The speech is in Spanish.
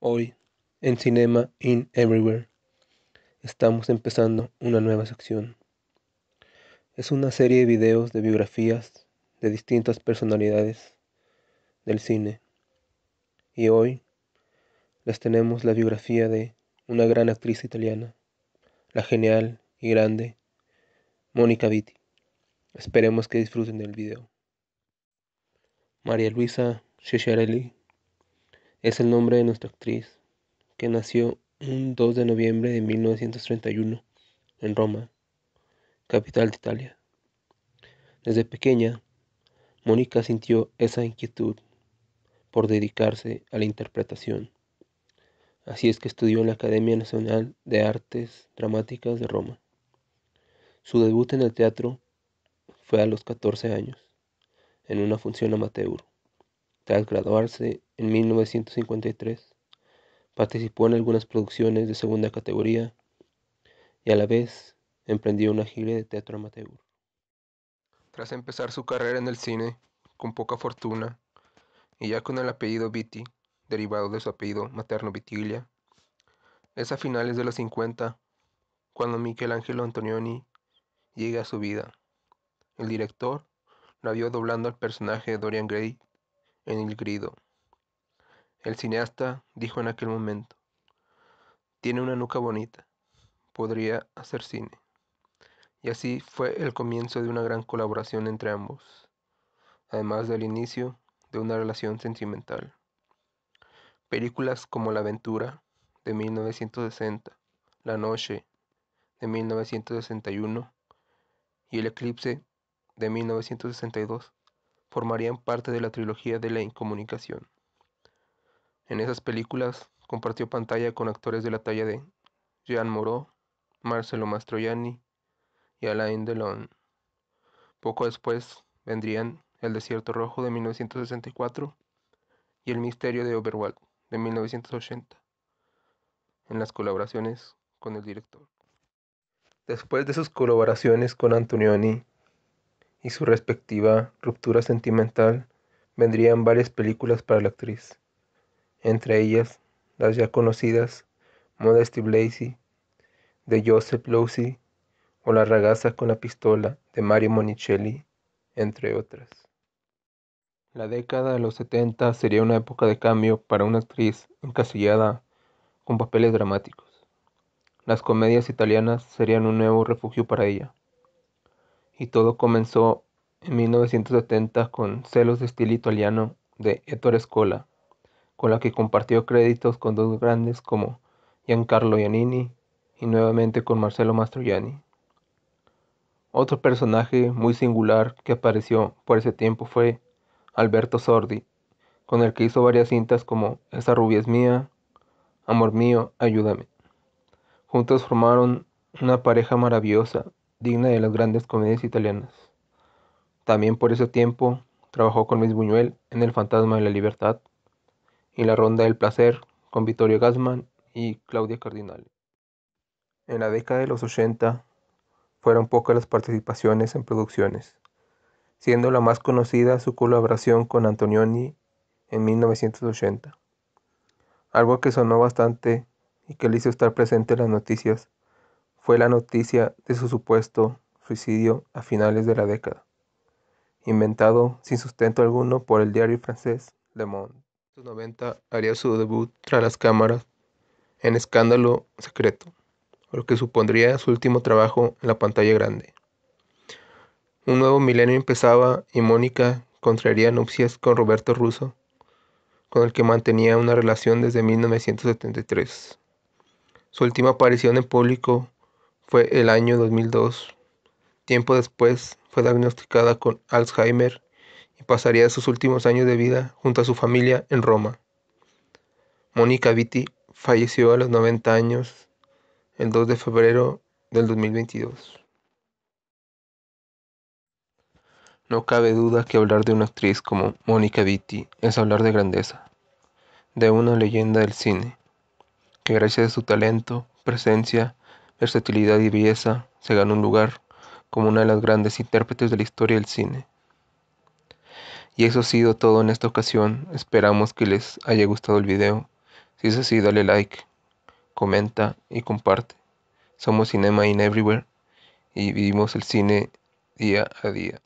Hoy, en Cinema in Everywhere, estamos empezando una nueva sección. Es una serie de videos de biografías de distintas personalidades del cine. Y hoy les tenemos la biografía de una gran actriz italiana, la genial y grande Mónica Vitti. Esperemos que disfruten del video. María Luisa Ceccarelli es el nombre de nuestra actriz, que nació un 2 de noviembre de 1931 en Roma, capital de Italia. Desde pequeña, Mónica sintió esa inquietud por dedicarse a la interpretación. Así es que estudió en la Academia Nacional de Artes Dramáticas de Roma. Su debut en el teatro fue a los 14 años, en una función amateur. Tras graduarse en 1953, participó en algunas producciones de segunda categoría y a la vez emprendió una gira de teatro amateur. Tras empezar su carrera en el cine, con poca fortuna, y ya con el apellido Vitti, derivado de su apellido materno Vitiglia, es a finales de los 50 cuando Michelangelo Antonioni llega a su vida. El director la vio doblando al personaje de Dorian Gray en el grido. El cineasta dijo en aquel momento, tiene una nuca bonita, podría hacer cine. Y así fue el comienzo de una gran colaboración entre ambos, además del inicio de una relación sentimental. Películas como La aventura de 1960, La noche de 1961 y El eclipse de 1962 formarían parte de la trilogía de la incomunicación. En esas películas compartió pantalla con actores de la talla de Jean Moreau, Marcelo Mastroianni y Alain Delon. Poco después vendrían El Desierto Rojo de 1964 y El Misterio de Oberwald de 1980, en las colaboraciones con el director. Después de sus colaboraciones con Antonioni, y su respectiva ruptura sentimental vendrían varias películas para la actriz, entre ellas las ya conocidas Modesty Blazy de Joseph Losey o La ragazza con la pistola de Mario Monicelli, entre otras. La década de los 70 sería una época de cambio para una actriz encasillada con papeles dramáticos. Las comedias italianas serían un nuevo refugio para ella y todo comenzó en 1970 con Celos de estilo italiano de Ettore Scola, con la que compartió créditos con dos grandes como Giancarlo Giannini y nuevamente con Marcelo Mastroianni. Otro personaje muy singular que apareció por ese tiempo fue Alberto Sordi, con el que hizo varias cintas como Esa rubia es mía, Amor mío, ayúdame. Juntos formaron una pareja maravillosa digna de las grandes comedias italianas. También por ese tiempo trabajó con Luis Buñuel en El Fantasma de la Libertad y La Ronda del Placer con Vittorio Gassman y Claudia Cardinale. En la década de los 80 fueron pocas las participaciones en producciones, siendo la más conocida su colaboración con Antonioni en 1980, algo que sonó bastante y que le hizo estar presente en las noticias fue la noticia de su supuesto suicidio a finales de la década, inventado sin sustento alguno por el diario francés Le Monde. En 90 haría su debut tras las cámaras en Escándalo Secreto, lo que supondría su último trabajo en la pantalla grande. Un nuevo milenio empezaba y Mónica contraería nupcias con Roberto Russo, con el que mantenía una relación desde 1973. Su última aparición en público fue el año 2002. Tiempo después fue diagnosticada con Alzheimer y pasaría sus últimos años de vida junto a su familia en Roma. Mónica Vitti falleció a los 90 años el 2 de febrero del 2022. No cabe duda que hablar de una actriz como Mónica Vitti es hablar de grandeza, de una leyenda del cine, que gracias a su talento, presencia versatilidad y belleza, se ganó un lugar como una de las grandes intérpretes de la historia del cine. Y eso ha sido todo en esta ocasión, esperamos que les haya gustado el video, si es así dale like, comenta y comparte. Somos Cinema In Everywhere y vivimos el cine día a día.